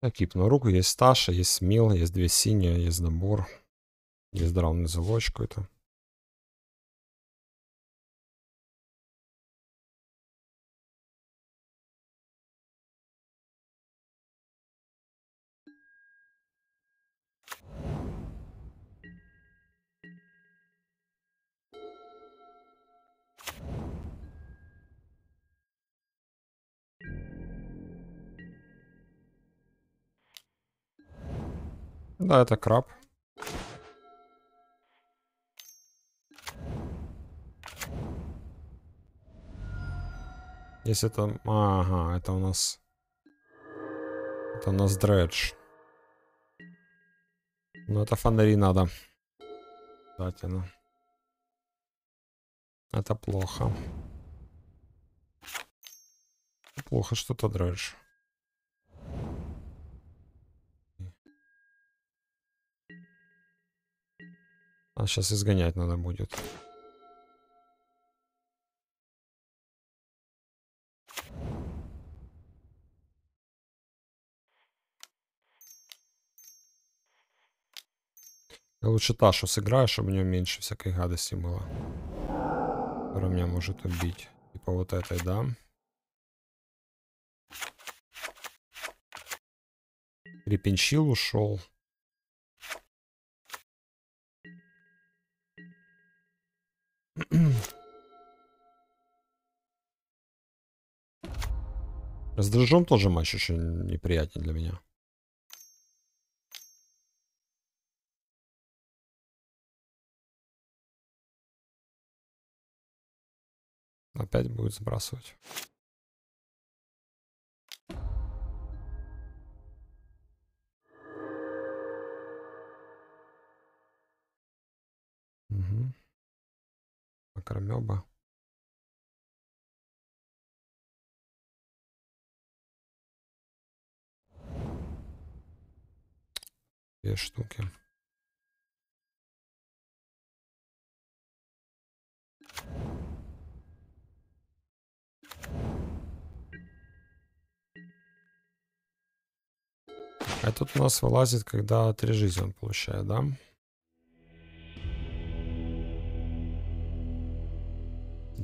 Так, кипну ну, руку. Есть Таша, есть Мил, есть две синие, есть набор. Есть драун за лочку это. Да, это краб. Если это... Ага, это у нас... Это у нас дредж. Ну это фонари надо. Обязательно. Это плохо. Плохо что-то дредж. А сейчас изгонять надо будет. Я лучше Ташу сыграю, чтобы у нее меньше всякой гадости было. Которая меня может убить. Типа вот этой, да? Репенчил ушел. С тоже матч очень неприятен для меня. Опять будет сбрасывать. микромеба две штуки А тут у нас вылазит, когда три жизни он получает, да?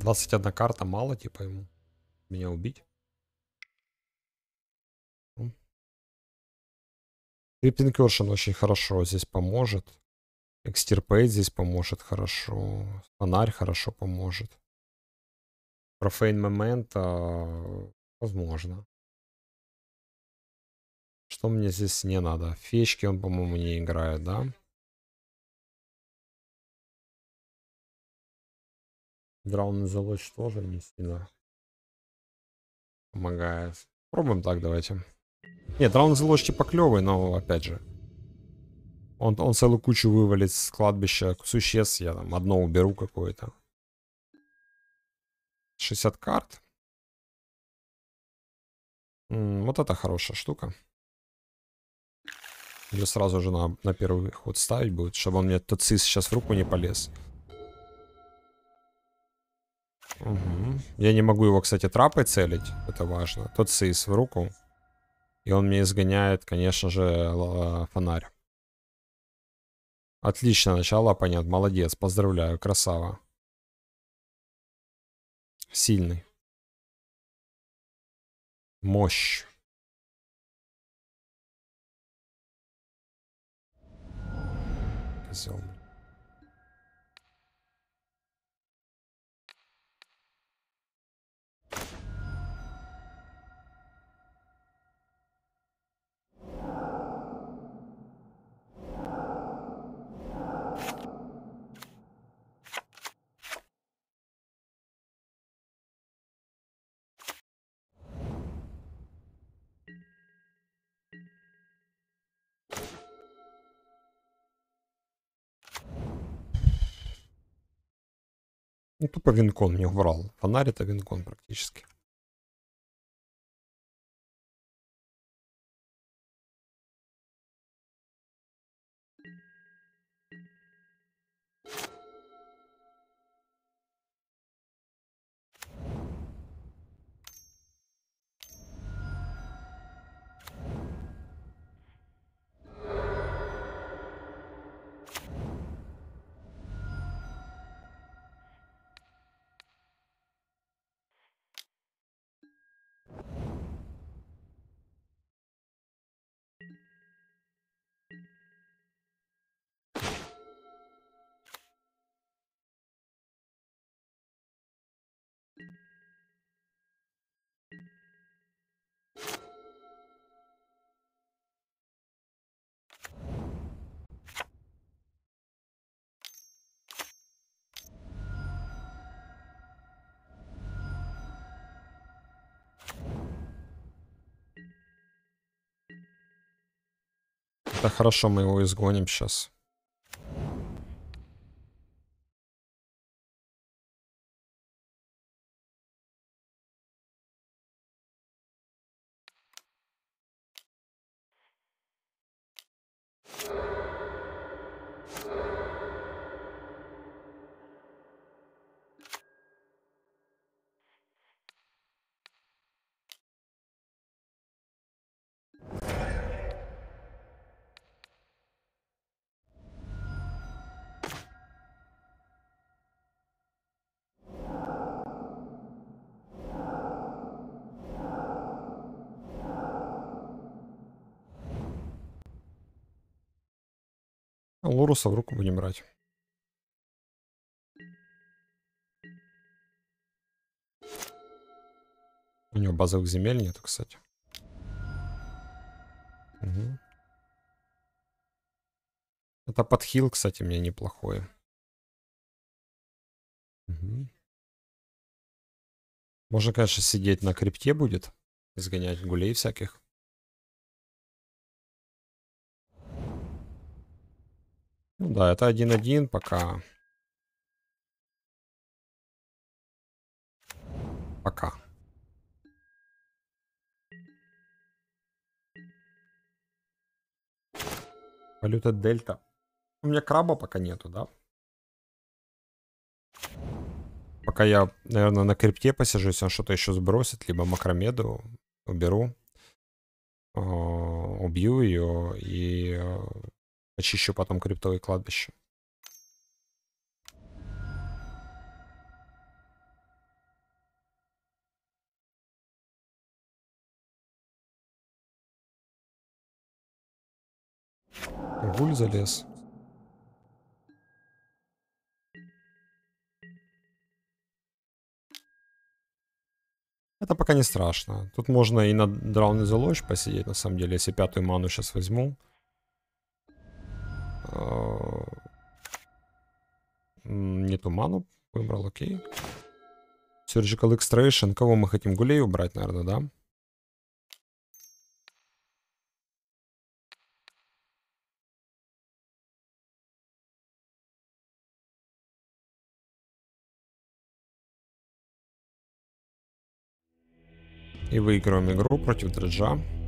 21 карта, мало, типа, ему. Меня убить. Ну. Криппинг Кершин очень хорошо здесь поможет. Экстирпейт здесь поможет хорошо. Фонарь хорошо поможет. Профейн момента, возможно. Что мне здесь не надо? Фечки он, по-моему, не играет, да? Драун Драуны залочь тоже не сильно помогает. Пробуем так, давайте. Нет, раунд залож типа клевый, но опять же. Он, он целую кучу вывалит с кладбища существ. Я там одно уберу какое-то. 60 карт. М -м, вот это хорошая штука. Ее сразу же на, на первый ход ставить будет, чтобы он мне тот сис сейчас в руку не полез. Угу. Я не могу его, кстати, трапой целить. Это важно. Тот сейс в руку. И он мне изгоняет, конечно же, э, фонарь. Отлично, начало понят, Молодец, поздравляю, красава. Сильный. Мощь. Козел. Ну, тупо винкон мне врал. Фонари это винкон практически. Да хорошо, мы его изгоним сейчас. просто в руку будем брать. У него базовых земель нет, кстати. Угу. Это подхил, кстати, мне неплохой. Угу. Можно, конечно, сидеть на крипте будет, изгонять гулей всяких. Ну да, это 1-1 пока. Пока. Валюта дельта. У меня краба пока нету, да? Пока я, наверное, на крипте посижу, если а он что-то еще сбросит, либо макромеду уберу, а, убью ее и э, Очищу потом криптовые кладбища. Гуль залез. Это пока не страшно. Тут можно и на Drown the Lodge посидеть, на самом деле, если пятую ману сейчас возьму. Э, не туману выбрал, окей. Surgical Extraction. Кого мы хотим? Гулей убрать, наверное, да? И выиграем игру против Дрэджа.